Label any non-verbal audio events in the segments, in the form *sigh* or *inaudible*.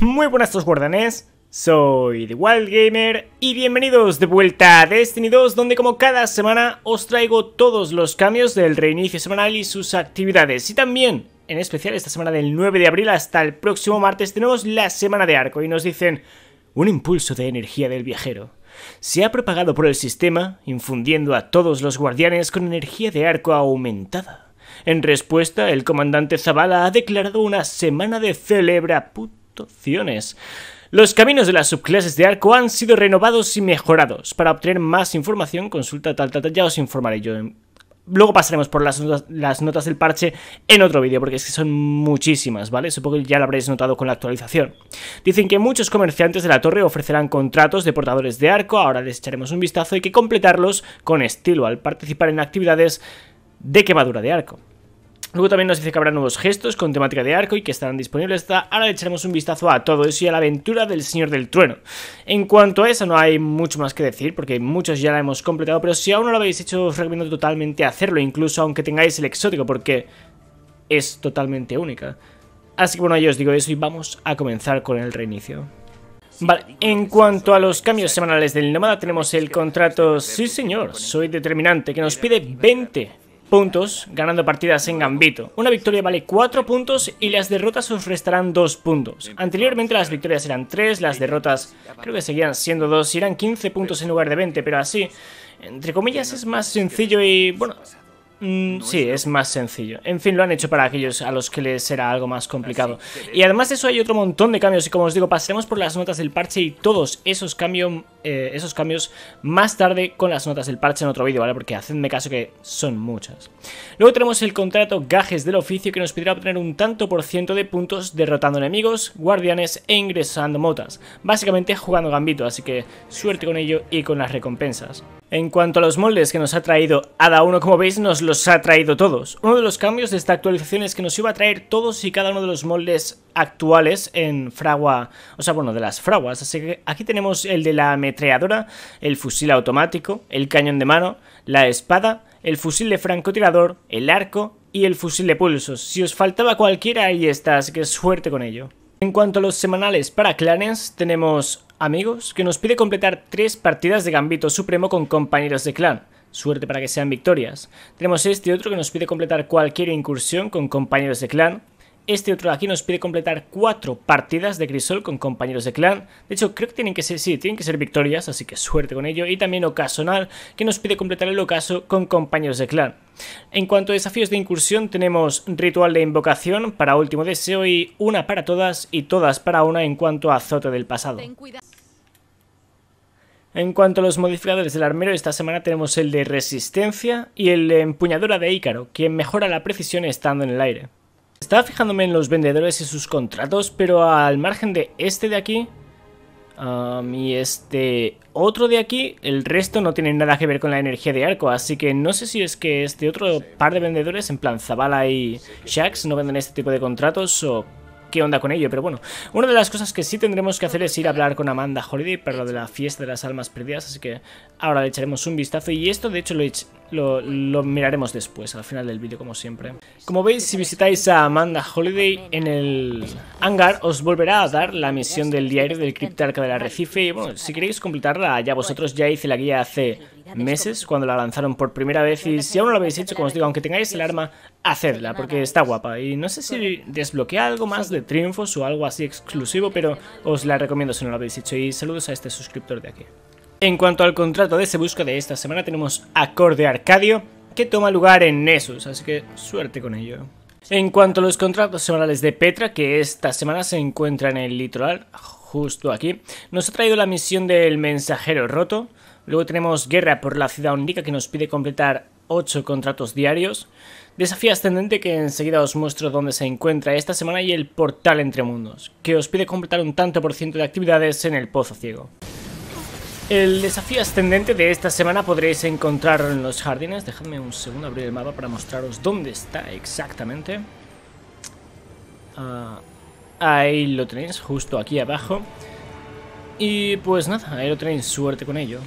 Muy buenas estos guardianes. soy The Wild Gamer y bienvenidos de vuelta a Destiny 2 donde como cada semana os traigo todos los cambios del reinicio semanal y sus actividades y también en especial esta semana del 9 de abril hasta el próximo martes tenemos la semana de arco y nos dicen un impulso de energía del viajero. Se ha propagado por el sistema, infundiendo a todos los guardianes con energía de arco aumentada. En respuesta, el comandante Zavala ha declarado una semana de celebra Opciones. Los caminos de las subclases de arco han sido renovados y mejorados. Para obtener más información, consulta tal, tal, tal. Ya os informaré yo. Luego pasaremos por las notas, del parche en otro vídeo, porque es que son muchísimas, ¿vale? Supongo que ya lo habréis notado con la actualización. Dicen que muchos comerciantes de la torre ofrecerán contratos de portadores de arco, ahora les echaremos un vistazo, hay que completarlos con estilo al participar en actividades de quemadura de arco. Luego también nos dice que habrá nuevos gestos con temática de arco y que estarán disponibles hasta ahora. Le echaremos un vistazo a todo eso y a la aventura del Señor del Trueno. En cuanto a eso, no hay mucho más que decir porque muchos ya la hemos completado, pero si aún no lo habéis hecho, os recomiendo totalmente hacerlo, incluso aunque tengáis el exótico, porque es totalmente única. Así que bueno, yo os digo eso y vamos a comenzar con el reinicio. Vale, en cuanto a los cambios semanales del nómada, tenemos el contrato Sí señor, soy determinante, que nos pide 20 puntos ganando partidas en Gambito. Una victoria vale 4 puntos y las derrotas os restarán 2 puntos. Anteriormente las victorias eran 3, las derrotas creo que seguían siendo 2 y eran 15 puntos en lugar de 20, pero así, entre comillas, es más sencillo y, bueno, Mm, sí, es más sencillo. En fin, lo han hecho para aquellos a los que les será algo más complicado. Ah, y además de eso hay otro montón de cambios. Y como os digo, pasaremos por las notas del parche y todos esos, eh, esos cambios más tarde con las notas del parche en otro vídeo, ¿vale? Porque hacedme caso que son muchas. Luego tenemos el contrato Gajes del Oficio que nos pedirá obtener un tanto por ciento de puntos derrotando enemigos, guardianes e ingresando motas. Básicamente jugando gambito, así que suerte con ello y con las recompensas. En cuanto a los moldes que nos ha traído cada uno, como veis, nos los ha traído todos. Uno de los cambios de esta actualización es que nos iba a traer todos y cada uno de los moldes actuales en fragua, o sea, bueno, de las fraguas. Así que aquí tenemos el de la ametreadora, el fusil automático, el cañón de mano, la espada, el fusil de francotirador, el arco y el fusil de pulsos. Si os faltaba cualquiera, ahí está, así que suerte con ello. En cuanto a los semanales para clanes, tenemos amigos que nos pide completar tres partidas de Gambito Supremo con compañeros de clan. Suerte para que sean victorias. Tenemos este otro que nos pide completar cualquier incursión con compañeros de clan, este otro de aquí nos pide completar cuatro partidas de Crisol con compañeros de clan. De hecho, creo que tienen que ser, sí, tienen que ser victorias, así que suerte con ello. Y también ocasional, que nos pide completar el ocaso con compañeros de clan. En cuanto a desafíos de incursión, tenemos ritual de invocación para último deseo y una para todas y todas para una en cuanto a azote del pasado. En cuanto a los modificadores del armero, esta semana tenemos el de resistencia y el de empuñadura de Ícaro, quien mejora la precisión estando en el aire. Estaba fijándome en los vendedores y sus contratos, pero al margen de este de aquí um, y este otro de aquí, el resto no tiene nada que ver con la energía de arco, así que no sé si es que este otro par de vendedores, en plan Zavala y Shax, no venden este tipo de contratos o qué onda con ello, pero bueno. Una de las cosas que sí tendremos que hacer es ir a hablar con Amanda Holiday para lo de la fiesta de las almas perdidas, así que ahora le echaremos un vistazo y esto de hecho lo, lo, miraremos después, al final del vídeo como siempre. Como veis, si visitáis a Amanda Holiday en el hangar, os volverá a dar la misión del diario del criptarca de la recife y bueno, si queréis completarla, ya vosotros ya hice la guía hace meses cuando la lanzaron por primera vez y si aún no lo habéis hecho, como os digo, aunque tengáis el arma, hacerla porque está guapa y no sé si desbloquea algo más de triunfos o algo así exclusivo, pero os la recomiendo si no lo habéis hecho. Y saludos a este suscriptor de aquí. En cuanto al contrato de ese Busca de esta semana, tenemos Acorde Arcadio, que toma lugar en Nessus, así que suerte con ello. En cuanto a los contratos semanales de Petra, que esta semana se encuentra en el litoral, justo aquí, nos ha traído la misión del mensajero roto. Luego tenemos Guerra por la ciudad única, que nos pide completar 8 contratos diarios. Desafío ascendente que enseguida os muestro dónde se encuentra esta semana y el portal Entre Mundos, que os pide completar un tanto por ciento de actividades en el Pozo Ciego. El desafío ascendente de esta semana podréis encontrar en los jardines. Dejadme un segundo abrir el mapa para mostraros dónde está exactamente. Ah, ahí lo tenéis, justo aquí abajo. Y pues nada, ahí lo tenéis, suerte con ello.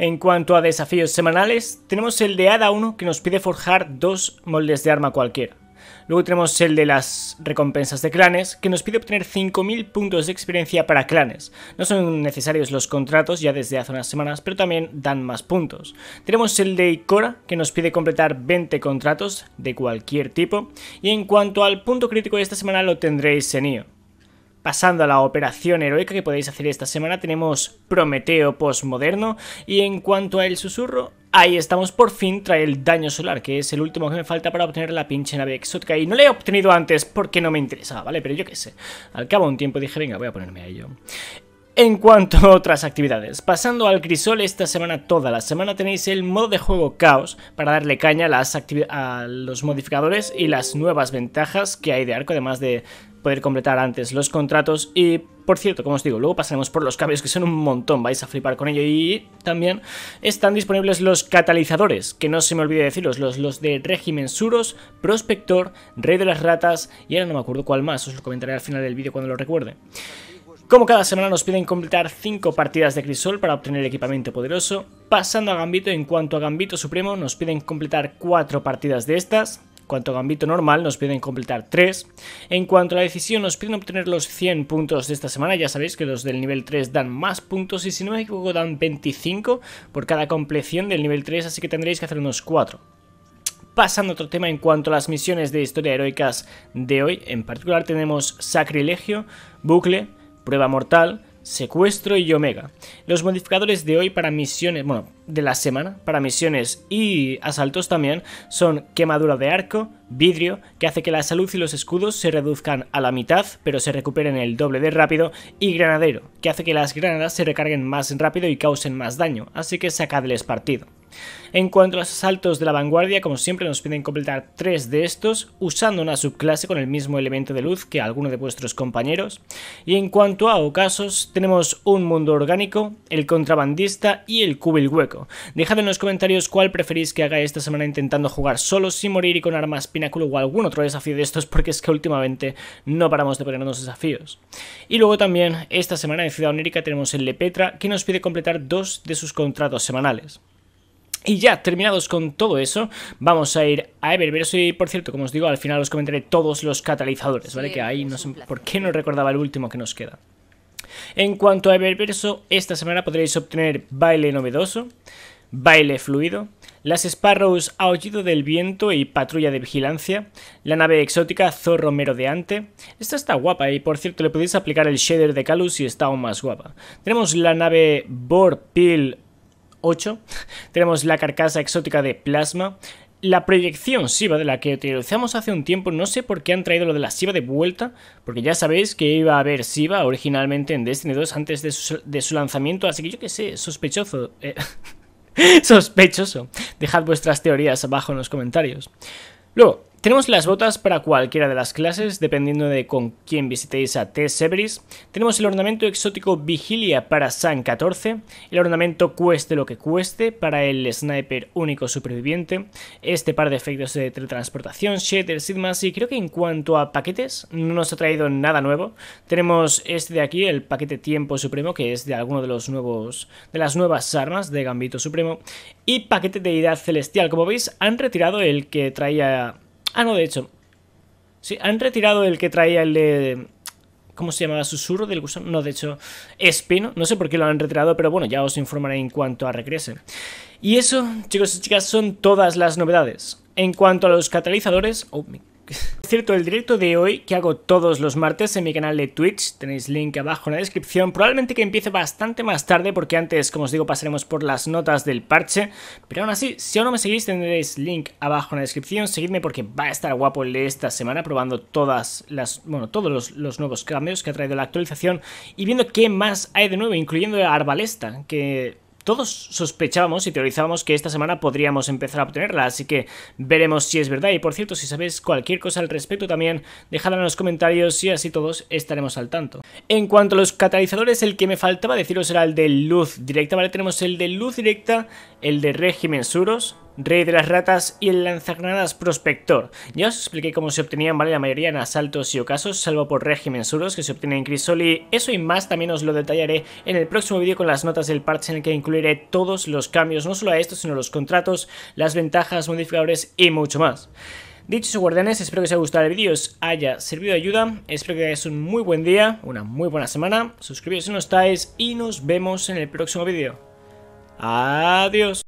En cuanto a desafíos semanales, tenemos el de ADA 1 que nos pide forjar dos moldes de arma cualquiera. Luego tenemos el de las recompensas de clanes, que nos pide obtener 5.000 puntos de experiencia para clanes. No son necesarios los contratos ya desde hace unas semanas, pero también dan más puntos. Tenemos el de Icora, que nos pide completar 20 contratos de cualquier tipo. Y en cuanto al punto crítico de esta semana lo tendréis en IO. Pasando a la operación heroica que podéis hacer esta semana, tenemos Prometeo postmoderno. Y en cuanto a el susurro, ahí estamos por fin, trae el daño solar, que es el último que me falta para obtener la pinche nave exótica. Y no la he obtenido antes porque no me interesaba, ¿vale? Pero yo qué sé. Al cabo de un tiempo dije, venga, voy a ponerme a ello en cuanto a otras actividades. Pasando al crisol, esta semana toda la semana tenéis el modo de juego caos para darle caña a, las a los modificadores y las nuevas ventajas que hay de arco, además de poder completar antes los contratos y por cierto, como os digo, luego pasaremos por los cambios que son un montón, vais a flipar con ello y también están disponibles los catalizadores, que no se me olvide deciros, los de régimen suros, prospector, rey de las ratas y ahora no me acuerdo cuál más, os lo comentaré al final del vídeo cuando lo recuerde. Como cada semana nos piden completar 5 partidas de crisol para obtener equipamiento poderoso, pasando a Gambito en cuanto a Gambito Supremo nos piden completar 4 partidas de estas, en cuanto a Gambito Normal nos piden completar 3, en cuanto a la decisión nos piden obtener los 100 puntos de esta semana, ya sabéis que los del nivel 3 dan más puntos y si no me equivoco dan 25 por cada compleción del nivel 3, así que tendréis que hacer unos 4 pasando a otro tema en cuanto a las misiones de historia heroicas de hoy. En particular tenemos Sacrilegio, Bucle, Prueba Mortal, Secuestro y Omega. Los modificadores de hoy para misiones, bueno, de la semana, para misiones y asaltos también, son quemadura de arco, vidrio, que hace que la salud y los escudos se reduzcan a la mitad, pero se recuperen el doble de rápido, y granadero, que hace que las granadas se recarguen más rápido y causen más daño, así que sacadles partido. En cuanto a los asaltos de la vanguardia, como siempre nos piden completar tres de estos, usando una subclase con el mismo elemento de luz que alguno de vuestros compañeros. Y en cuanto a ocasos, tenemos un mundo orgánico, el contrabandista y el cubil hueco. Dejad en los comentarios cuál preferís que haga esta semana intentando jugar solo sin morir y con armas pináculo o algún otro desafío de estos, porque es que últimamente no paramos de ponernos desafíos. Y luego también, esta semana en Ciudad onérica tenemos el lepetra que nos pide completar dos de sus contratos semanales. Y ya terminados con todo eso, vamos a ir a Eververse y por cierto, como os digo, al final os comentaré todos los catalizadores, ¿vale? Que ahí no sé por qué no recordaba el último que nos queda. En cuanto a Eververso, esta semana podréis obtener baile novedoso, baile fluido, las Sparrows Aullido del Viento y Patrulla de Vigilancia, la nave exótica Zorro Merodeante. Esta está guapa y por cierto le podéis aplicar el shader de Calus y está aún más guapa. Tenemos la nave Borpil. 8. Tenemos la carcasa exótica de plasma. La proyección SIVA de la que utilizamos hace un tiempo, no sé por qué han traído lo de la SIVA de vuelta, porque ya sabéis que iba a haber SIVA originalmente en Destiny 2 antes de su, lanzamiento, así que yo que sé, sospechoso. Eh, *laughs* sospechoso. Dejad vuestras teorías abajo en los comentarios. Luego, tenemos las botas para cualquiera de las clases, dependiendo de con quién visitéis a T. Severis. Tenemos el ornamento exótico Vigilia para San 14, el ornamento Cueste lo que cueste para el sniper único superviviente, este par de efectos de teletransportación, shader, sigmas y creo que en cuanto a paquetes no nos ha traído nada nuevo. Tenemos este de aquí, el paquete Tiempo Supremo, que es de alguno de los nuevos de las nuevas armas de Gambito Supremo y paquete de Deidad Celestial. Como veis, han retirado el que traía Ah, no, de hecho. Sí, han retirado el que traía el de... ¿Cómo se llamaba? ¿Susurro del gusano? No, de hecho, Espino. No sé por qué lo han retirado, pero bueno, ya os informaré en cuanto a regrese. Y eso, chicos y chicas, son todas las novedades. En cuanto a los catalizadores... Oh, me es *laughs* cierto, el directo de hoy que hago todos los martes en mi canal de Twitch, tenéis link abajo en la descripción, probablemente que empiece bastante más tarde porque antes, como os digo, pasaremos por las notas del parche, pero aún así, si aún no me seguís tendréis link abajo en la descripción, seguidme porque va a estar guapo el de esta semana probando todas las, bueno, todos los, los nuevos cambios que ha traído la actualización y viendo qué más hay de nuevo, incluyendo la arbalesta, que todos sospechábamos y teorizábamos que esta semana podríamos empezar a obtenerla, así que veremos si es verdad. Y por cierto, si sabéis cualquier cosa al respecto también, dejadla en los comentarios y así todos estaremos al tanto. En cuanto a los catalizadores, el que me faltaba deciros era el de luz directa, ¿vale? Tenemos el de luz directa, el de régimen suros, Rey de las Ratas y el lanzagranadas Prospector. Ya os expliqué cómo se obtenían, ¿vale? La mayoría en asaltos y ocasos, salvo por régimen suros que se obtienen en Crisoli. Eso y más también os lo detallaré en el próximo vídeo con las notas del parche en el que incluiré todos los cambios, no solo a estos, sino los contratos, las ventajas, modificadores y mucho más. Dicho eso, guardianes, espero que os haya gustado el vídeo, os haya servido de ayuda, espero que tengáis un muy buen día, una muy buena semana, suscribíos si no estáis y nos vemos en el próximo vídeo. Adiós.